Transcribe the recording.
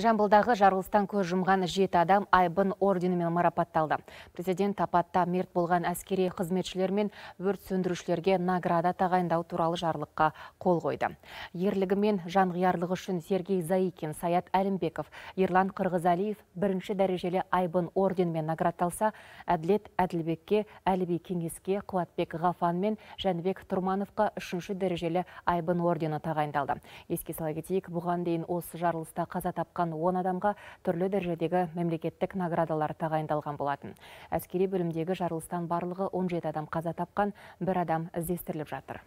Жамбылдағы жарылыстан көз жұмған жеті адам айбын орденімен марапатталды. Президент апатта мерт болған әскери қызметшілер мен өрт сөндірушілерге награда тағайындау туралы жарлыққа қол қойды. Ерлігі мен жанғиярлығы үшін Сергей Заикин, Саят Әлімбеков, Ерлан Қырғызалиев бірінші дәрежелі айбын орденімен наградталса, Әділет Әділбекке, Әліби Кеңеске, Қуатбек Ғафан мен Жәнбек Тұрмановқа үшінші дәрежелі айбын ордені тағайындалды. Еске сала кетейік, бұған дейін осы жарылыста қаза тапқан болған он адамға түрлі дәрежедегі мемлекеттік наградалар тағайындалған болатын әскери бөлімдегі жарылыстан барлығы он жеті адам қаза тапқан бір адам іздестіріліп жатыр